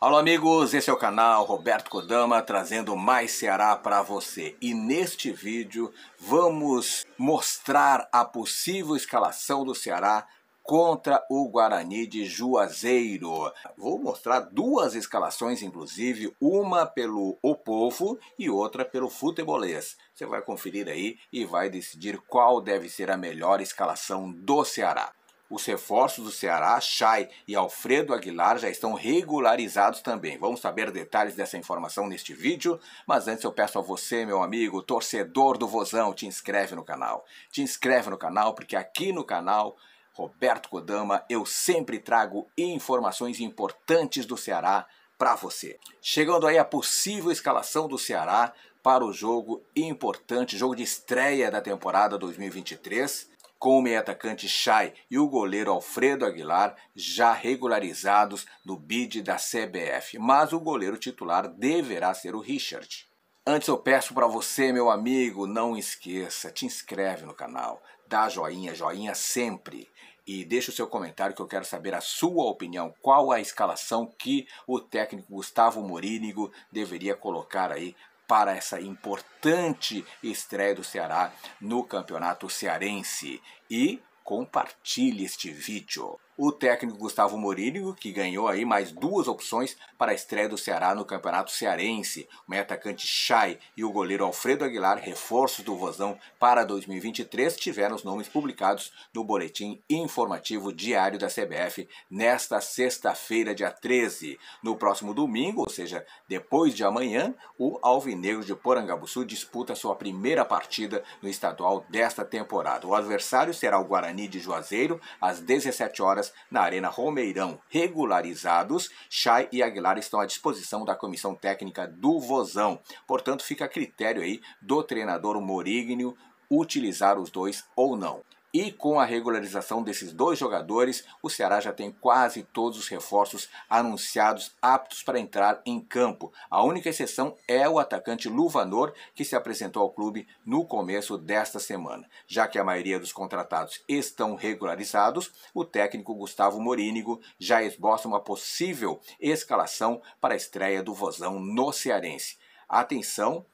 Alô, amigos, esse é o canal Roberto Kodama trazendo mais Ceará para você. E neste vídeo vamos mostrar a possível escalação do Ceará contra o Guarani de Juazeiro. Vou mostrar duas escalações, inclusive, uma pelo O Povo e outra pelo Futebolês. Você vai conferir aí e vai decidir qual deve ser a melhor escalação do Ceará. Os reforços do Ceará, Chay e Alfredo Aguilar já estão regularizados também. Vamos saber detalhes dessa informação neste vídeo, mas antes eu peço a você, meu amigo, torcedor do Vozão, te inscreve no canal. Te inscreve no canal porque aqui no canal Roberto Kodama, eu sempre trago informações importantes do Ceará para você. Chegando aí a possível escalação do Ceará para o jogo importante, jogo de estreia da temporada 2023 com o meio-atacante Chay e o goleiro Alfredo Aguilar já regularizados no bid da CBF, mas o goleiro titular deverá ser o Richard. Antes eu peço para você, meu amigo, não esqueça, te inscreve no canal, dá joinha, joinha sempre e deixa o seu comentário que eu quero saber a sua opinião, qual a escalação que o técnico Gustavo Morínigo deveria colocar aí para essa importante estreia do Ceará no Campeonato Cearense. E compartilhe este vídeo o técnico Gustavo Moríligo, que ganhou aí mais duas opções para a estreia do Ceará no Campeonato Cearense. O meio-atacante Chay e o goleiro Alfredo Aguilar, reforços do Vozão para 2023, tiveram os nomes publicados no boletim informativo diário da CBF nesta sexta-feira, dia 13. No próximo domingo, ou seja, depois de amanhã, o Alvinegro de Porangabuçu disputa sua primeira partida no estadual desta temporada. O adversário será o Guarani de Juazeiro às 17 horas na Arena Romeirão regularizados, Chay e Aguilar estão à disposição da comissão técnica do Vozão. Portanto, fica a critério aí do treinador Morigno utilizar os dois ou não. E com a regularização desses dois jogadores, o Ceará já tem quase todos os reforços anunciados aptos para entrar em campo. A única exceção é o atacante Luvanor, que se apresentou ao clube no começo desta semana. Já que a maioria dos contratados estão regularizados, o técnico Gustavo Morínigo já esboça uma possível escalação para a estreia do Vozão no Cearense. Atenção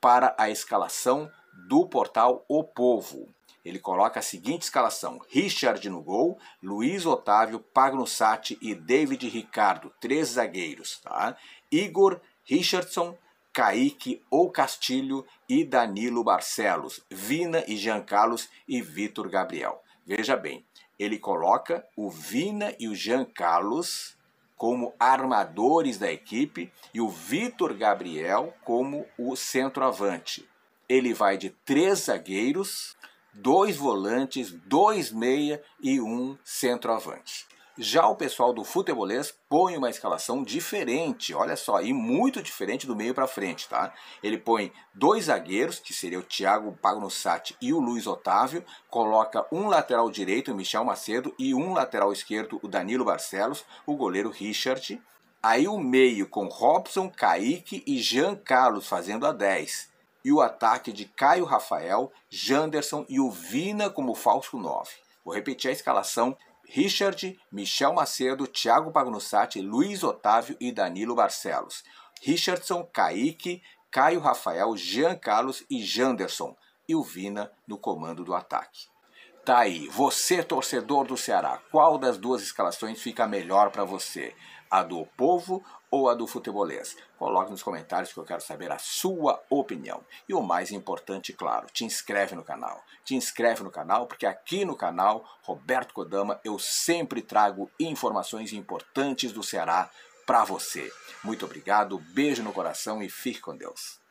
para a escalação do portal O Povo. Ele coloca a seguinte escalação: Richard no gol, Luiz Otávio, Sati e David Ricardo, três zagueiros, tá? Igor, Richardson, Kaique ou Castilho e Danilo Barcelos, Vina e Jean Carlos e Vitor Gabriel. Veja bem, ele coloca o Vina e o Jean Carlos como armadores da equipe e o Vitor Gabriel como o centroavante. Ele vai de três zagueiros dois volantes, dois meia e um centroavante. Já o pessoal do futebolês põe uma escalação diferente, olha só, e muito diferente do meio para frente, tá? Ele põe dois zagueiros, que seria o Thiago Pagnussati e o Luiz Otávio, coloca um lateral direito, o Michel Macedo, e um lateral esquerdo, o Danilo Barcelos, o goleiro Richard. Aí o meio com Robson, Kaique e Jean Carlos fazendo a 10 e o ataque de Caio Rafael, Janderson e o Vina como falso 9. Vou repetir a escalação: Richard, Michel Macedo, Thiago Pagnussati, Luiz Otávio e Danilo Barcelos. Richardson, Kaique, Caio Rafael, Jean Carlos e Janderson. E o Vina no comando do ataque. Tá aí, você torcedor do Ceará, qual das duas escalações fica melhor para você? a do povo ou a do futebolês? Coloque nos comentários que eu quero saber a sua opinião. E o mais importante, claro, te inscreve no canal. Te inscreve no canal porque aqui no canal Roberto Kodama eu sempre trago informações importantes do Ceará para você. Muito obrigado, beijo no coração e fique com Deus.